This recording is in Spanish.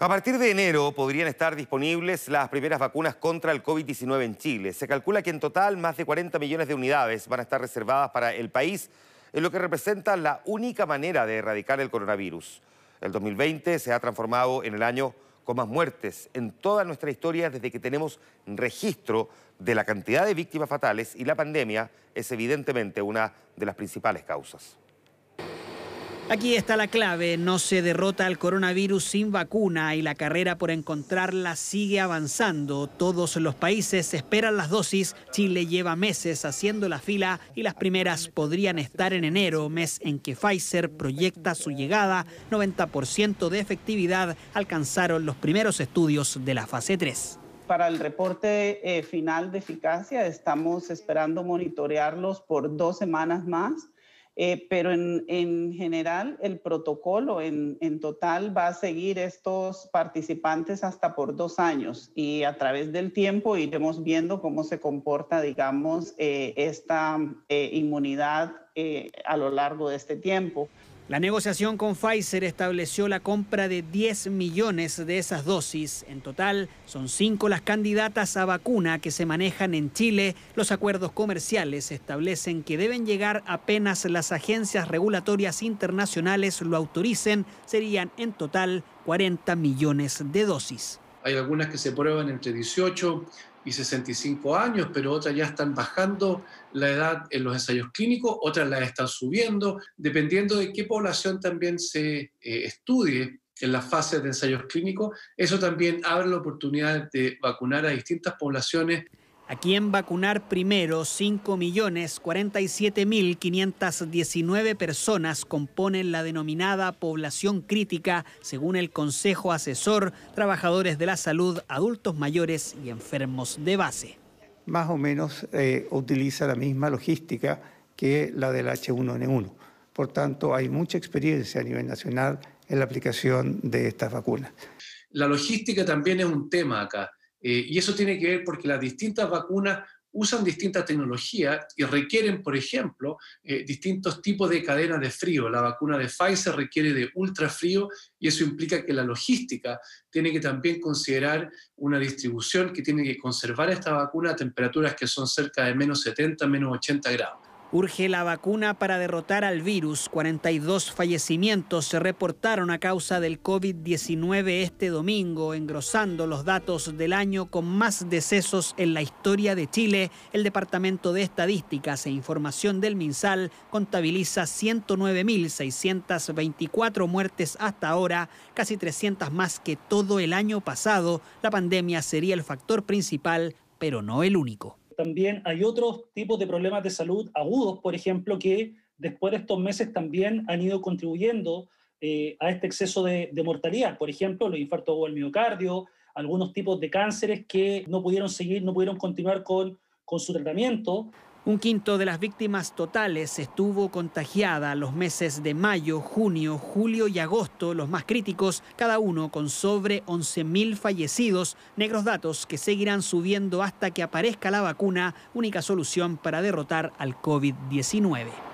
A partir de enero podrían estar disponibles las primeras vacunas contra el COVID-19 en Chile. Se calcula que en total más de 40 millones de unidades van a estar reservadas para el país, en lo que representa la única manera de erradicar el coronavirus. El 2020 se ha transformado en el año con más muertes en toda nuestra historia desde que tenemos registro de la cantidad de víctimas fatales y la pandemia es evidentemente una de las principales causas. Aquí está la clave, no se derrota el coronavirus sin vacuna y la carrera por encontrarla sigue avanzando. Todos los países esperan las dosis, Chile lleva meses haciendo la fila y las primeras podrían estar en enero, mes en que Pfizer proyecta su llegada, 90% de efectividad alcanzaron los primeros estudios de la fase 3 para el reporte eh, final de eficacia estamos esperando monitorearlos por dos semanas más eh, pero en, general el protocolo en, total va a seguir estos participantes hasta por dos años y a través del tiempo iremos viendo cómo se comporta, digamos, eh, esta eh, inmunidad a lo largo de este tiempo. La negociación con Pfizer estableció la compra de 10 millones de esas dosis. En total, son cinco las candidatas a vacuna que se manejan en Chile. Los acuerdos comerciales establecen que deben llegar apenas las agencias regulatorias internacionales lo autoricen. Serían en total 40 millones de dosis. Hay algunas que se prueban entre 18 y 65 años, pero otras ya están bajando la edad en los ensayos clínicos, otras las están subiendo, dependiendo de qué población también se eh, estudie en las fases de ensayos clínicos. Eso también abre la oportunidad de vacunar a distintas poblaciones Aquí en vacunar primero? 5.047.519 personas componen la denominada población crítica, según el Consejo Asesor, trabajadores de la salud, adultos mayores y enfermos de base. Más o menos eh, utiliza la misma logística que la del H1N1. Por tanto, hay mucha experiencia a nivel nacional en la aplicación de estas vacunas. La logística también es un tema acá eh, y eso tiene que ver porque las distintas vacunas usan distintas tecnologías y requieren, por ejemplo, eh, distintos tipos de cadenas de frío. La vacuna de Pfizer requiere de ultrafrío y eso implica que la logística tiene que también considerar una distribución que tiene que conservar esta vacuna a temperaturas que son cerca de menos 70, menos 80 grados. Urge la vacuna para derrotar al virus. 42 fallecimientos se reportaron a causa del COVID-19 este domingo, engrosando los datos del año con más decesos en la historia de Chile. El Departamento de Estadísticas e Información del MinSal contabiliza 109.624 muertes hasta ahora, casi 300 más que todo el año pasado. La pandemia sería el factor principal, pero no el único también hay otros tipos de problemas de salud agudos, por ejemplo, que después de estos meses también han ido contribuyendo eh, a este exceso de, mortalidad. Por ejemplo, los infartos o el miocardio, algunos tipos de cánceres que no pudieron seguir, no pudieron continuar con, con su tratamiento. Un quinto de las víctimas totales estuvo contagiada los meses de mayo, junio, julio y agosto, los más críticos, cada uno con sobre 11.000 fallecidos, negros datos que seguirán subiendo hasta que aparezca la vacuna, única solución para derrotar al COVID-19.